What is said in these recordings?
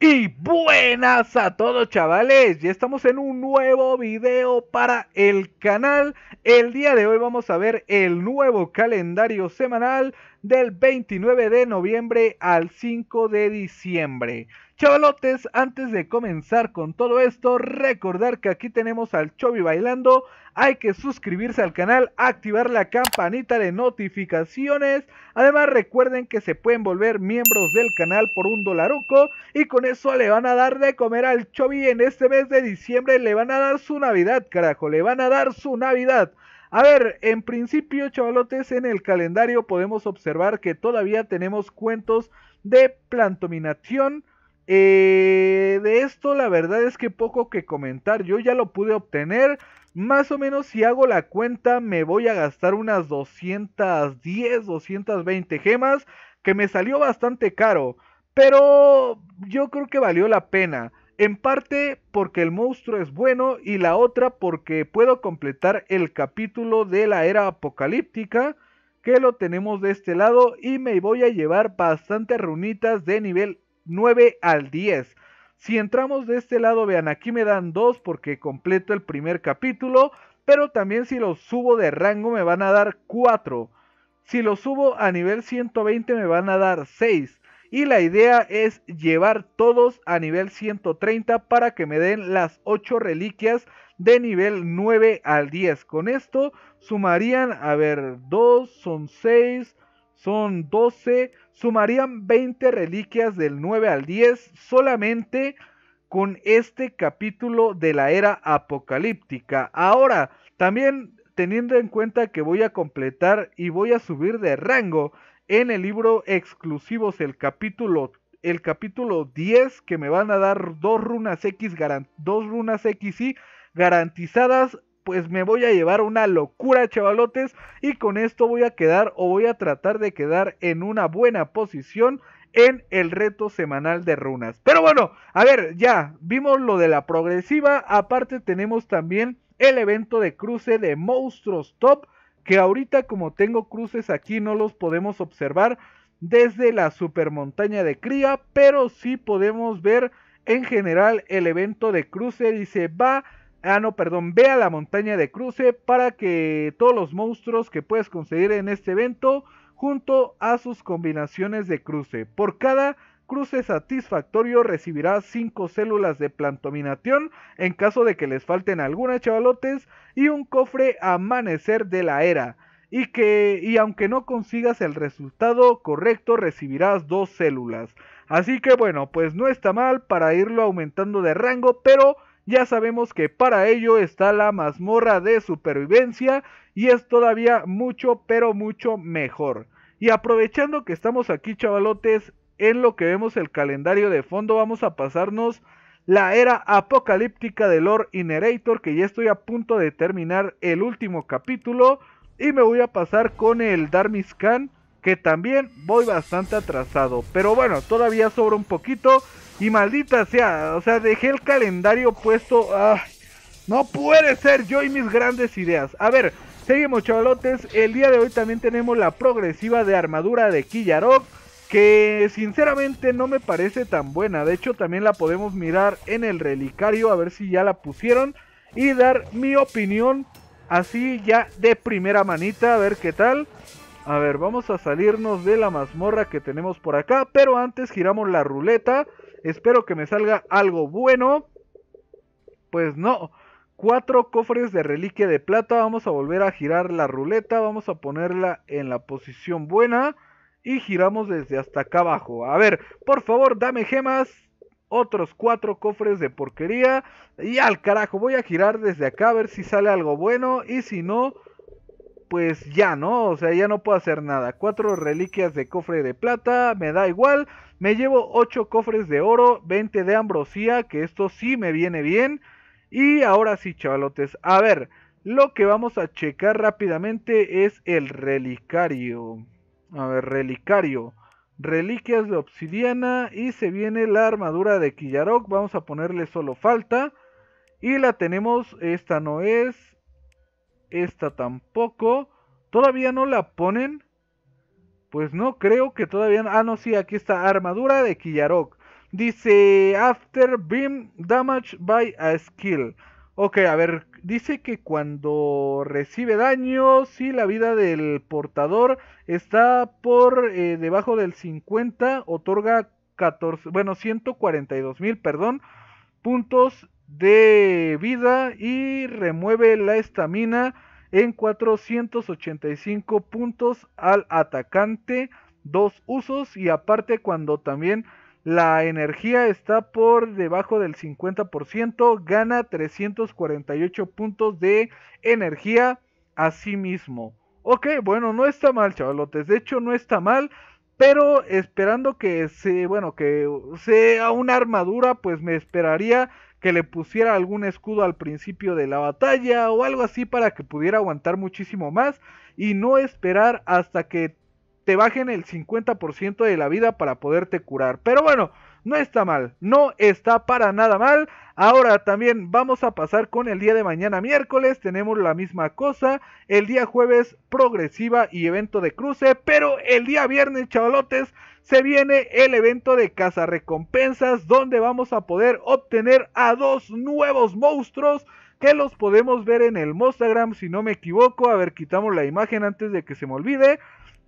Y buenas a todos chavales, ya estamos en un nuevo video para el canal El día de hoy vamos a ver el nuevo calendario semanal del 29 de noviembre al 5 de diciembre Chavalotes, antes de comenzar con todo esto, recordar que aquí tenemos al Chobi bailando. Hay que suscribirse al canal, activar la campanita de notificaciones. Además, recuerden que se pueden volver miembros del canal por un dolaruco. Y con eso le van a dar de comer al Chobi en este mes de diciembre. Le van a dar su Navidad, carajo. Le van a dar su Navidad. A ver, en principio, chavalotes, en el calendario podemos observar que todavía tenemos cuentos de plantominación eh, de esto la verdad es que poco que comentar. Yo ya lo pude obtener. Más o menos si hago la cuenta me voy a gastar unas 210, 220 gemas. Que me salió bastante caro. Pero yo creo que valió la pena. En parte porque el monstruo es bueno y la otra porque puedo completar el capítulo de la era apocalíptica que lo tenemos de este lado y me voy a llevar bastantes runitas de nivel 9 al 10. Si entramos de este lado, vean, aquí me dan 2 porque completo el primer capítulo, pero también si lo subo de rango me van a dar 4. Si lo subo a nivel 120 me van a dar 6. Y la idea es llevar todos a nivel 130 para que me den las 8 reliquias de nivel 9 al 10. Con esto sumarían, a ver, 2 son 6, son 12, sumarían 20 reliquias del 9 al 10 solamente con este capítulo de la era apocalíptica. Ahora, también teniendo en cuenta que voy a completar y voy a subir de rango en el libro exclusivos el capítulo el capítulo 10 que me van a dar dos runas X dos runas XY garantizadas pues me voy a llevar una locura, chavalotes. Y con esto voy a quedar o voy a tratar de quedar en una buena posición en el reto semanal de runas. Pero bueno, a ver, ya vimos lo de la progresiva. Aparte tenemos también el evento de cruce de monstruos top. Que ahorita como tengo cruces aquí no los podemos observar desde la supermontaña de cría. Pero sí podemos ver en general el evento de cruce. Dice va Ah, no, perdón, ve a la montaña de cruce para que todos los monstruos que puedes conseguir en este evento junto a sus combinaciones de cruce. Por cada cruce satisfactorio recibirás 5 células de plantominación en caso de que les falten algunas chavalotes y un cofre amanecer de la era. Y que y aunque no consigas el resultado correcto recibirás 2 células. Así que bueno, pues no está mal para irlo aumentando de rango, pero ya sabemos que para ello está la mazmorra de supervivencia y es todavía mucho, pero mucho mejor. Y aprovechando que estamos aquí, chavalotes, en lo que vemos el calendario de fondo, vamos a pasarnos la era apocalíptica de Lord Inerator, que ya estoy a punto de terminar el último capítulo. Y me voy a pasar con el Darmiscan que también voy bastante atrasado. Pero bueno, todavía sobra un poquito. Y maldita sea, o sea, dejé el calendario puesto. no puede ser yo y mis grandes ideas. A ver, seguimos chavalotes. El día de hoy también tenemos la progresiva de armadura de Killarok. Que sinceramente no me parece tan buena. De hecho, también la podemos mirar en el relicario. A ver si ya la pusieron. Y dar mi opinión así ya de primera manita. A ver qué tal. A ver, vamos a salirnos de la mazmorra que tenemos por acá. Pero antes giramos la ruleta. Espero que me salga algo bueno. Pues no. Cuatro cofres de reliquia de plata. Vamos a volver a girar la ruleta. Vamos a ponerla en la posición buena. Y giramos desde hasta acá abajo. A ver, por favor, dame gemas. Otros cuatro cofres de porquería. Y al carajo, voy a girar desde acá a ver si sale algo bueno. Y si no, pues ya, ¿no? O sea, ya no puedo hacer nada. Cuatro reliquias de cofre de plata, me da igual. Me llevo ocho cofres de oro, 20 de ambrosía, que esto sí me viene bien. Y ahora sí, chavalotes, a ver, lo que vamos a checar rápidamente es el relicario. A ver, relicario. Reliquias de obsidiana y se viene la armadura de Killarok. Vamos a ponerle solo falta. Y la tenemos, esta no es, esta tampoco. Todavía no la ponen. Pues no creo que todavía. Ah, no, sí, aquí está. Armadura de Killarok. Dice After Beam Damage by a Skill. Ok, a ver. Dice que cuando recibe daño, si la vida del portador está por eh, debajo del 50, otorga 14, bueno, 142 mil, perdón, puntos de vida y remueve la estamina en 485 puntos al atacante, dos usos y aparte cuando también la energía está por debajo del 50%, gana 348 puntos de energía a sí mismo. Ok, bueno, no está mal, chavalotes. De hecho, no está mal. Pero esperando que se, bueno, que sea una armadura, pues me esperaría que le pusiera algún escudo al principio de la batalla o algo así para que pudiera aguantar muchísimo más y no esperar hasta que te bajen el 50% de la vida para poderte curar. Pero bueno, no está mal, no está para nada mal. Ahora también vamos a pasar con el día de mañana miércoles, tenemos la misma cosa, el día jueves progresiva y evento de cruce, pero el día viernes, chavalotes, se viene el evento de casa recompensas donde vamos a poder obtener a dos nuevos monstruos que los podemos ver en el Mostagram si no me equivoco. A ver, quitamos la imagen antes de que se me olvide.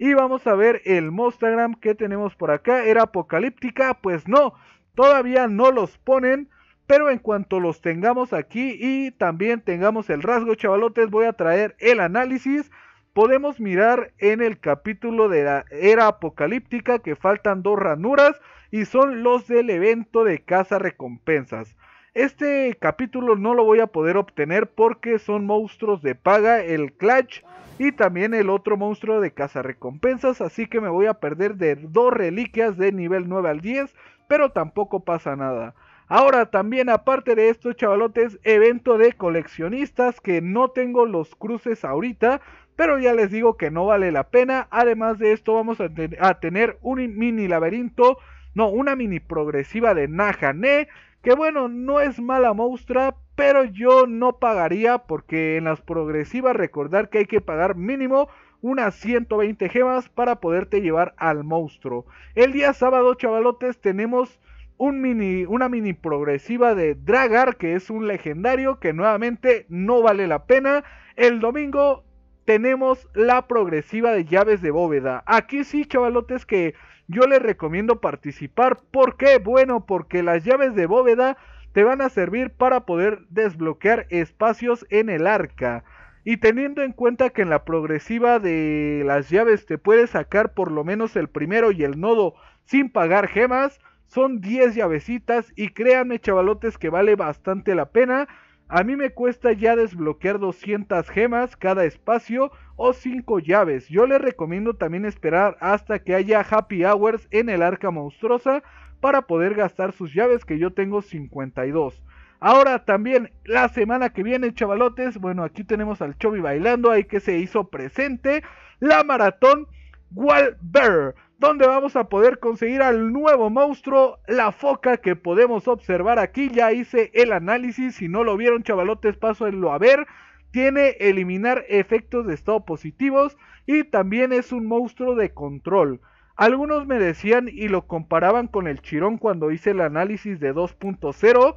Y vamos a ver el Mostagram que tenemos por acá. ¿Era apocalíptica? Pues no, todavía no los ponen. Pero en cuanto los tengamos aquí y también tengamos el rasgo, chavalotes, voy a traer el análisis. Podemos mirar en el capítulo de la era apocalíptica que faltan dos ranuras y son los del evento de caza recompensas. Este capítulo no lo voy a poder obtener porque son monstruos de paga, el Clutch y también el otro monstruo de recompensas así que me voy a perder de dos reliquias de nivel 9 al 10, pero tampoco pasa nada. Ahora también aparte de esto chavalotes, evento de coleccionistas que no tengo los cruces ahorita, pero ya les digo que no vale la pena. Además de esto vamos a tener un mini laberinto no, una mini progresiva de Nahané. Que bueno, no es mala muestra, pero yo no pagaría porque en las progresivas recordar que hay que pagar mínimo unas 120 gemas para poderte llevar al monstruo. El día sábado, chavalotes, tenemos un mini, una mini progresiva de Dragar, que es un legendario que nuevamente no vale la pena. El domingo tenemos la progresiva de llaves de bóveda. Aquí sí, chavalotes, que yo les recomiendo participar. ¿Por qué? Bueno, porque las llaves de bóveda te van a servir para poder desbloquear espacios en el arca. Y teniendo en cuenta que en la progresiva de las llaves te puedes sacar por lo menos el primero y el nodo sin pagar gemas, son 10 llavecitas y créanme chavalotes que vale bastante la pena. A mí me cuesta ya desbloquear 200 gemas cada espacio o 5 llaves. Yo les recomiendo también esperar hasta que haya happy hours en el arca monstruosa para poder gastar sus llaves que yo tengo 52. Ahora también la semana que viene, chavalotes, bueno, aquí tenemos al Chobi bailando, ahí que se hizo presente la maratón Walber donde vamos a poder conseguir al nuevo monstruo, la foca que podemos observar aquí. Ya hice el análisis, si no lo vieron chavalotes, paso a ver. Tiene eliminar efectos de estado positivos y también es un monstruo de control. Algunos me decían y lo comparaban con el Chirón cuando hice el análisis de 2.0.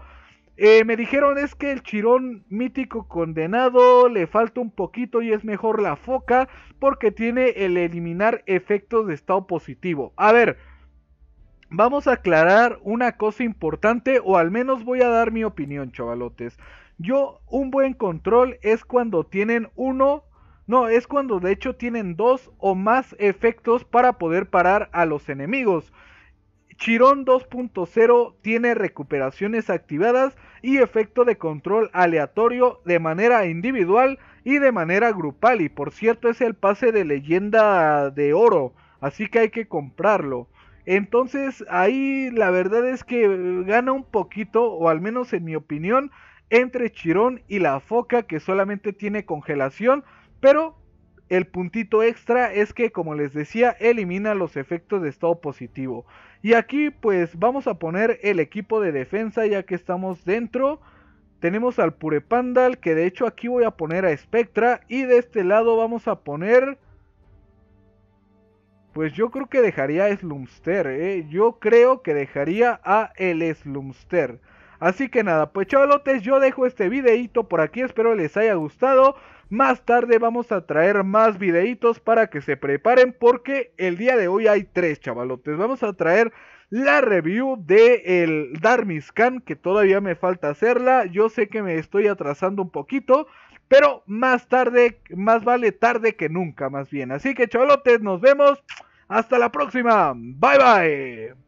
Eh, me dijeron es que el chirón mítico condenado le falta un poquito y es mejor la foca porque tiene el eliminar efectos de estado positivo. A ver, vamos a aclarar una cosa importante o al menos voy a dar mi opinión, chavalotes. Yo, un buen control es cuando tienen uno, no, es cuando de hecho tienen dos o más efectos para poder parar a los enemigos. Chiron 2.0 tiene recuperaciones activadas y efecto de control aleatorio de manera individual y de manera grupal. Y por cierto es el pase de leyenda de oro, así que hay que comprarlo. Entonces ahí la verdad es que eh, gana un poquito, o al menos en mi opinión, entre Chirón y la foca que solamente tiene congelación. Pero el puntito extra es que, como les decía, elimina los efectos de estado positivo. Y aquí pues vamos a poner el equipo de defensa ya que estamos dentro. Tenemos al Purepandal que de hecho aquí voy a poner a Spectra y de este lado vamos a poner... Pues yo creo que dejaría a Slumster, ¿eh? yo creo que dejaría a el Slumster. Así que nada, pues chavalotes, yo dejo este videito por aquí, espero les haya gustado. Más tarde vamos a traer más videitos para que se preparen porque el día de hoy hay tres chavalotes. Vamos a traer la review de el Darmiscan que todavía me falta hacerla. Yo sé que me estoy atrasando un poquito, pero más tarde, más vale tarde que nunca, más bien. Así que chavalotes, nos vemos. Hasta la próxima. Bye bye.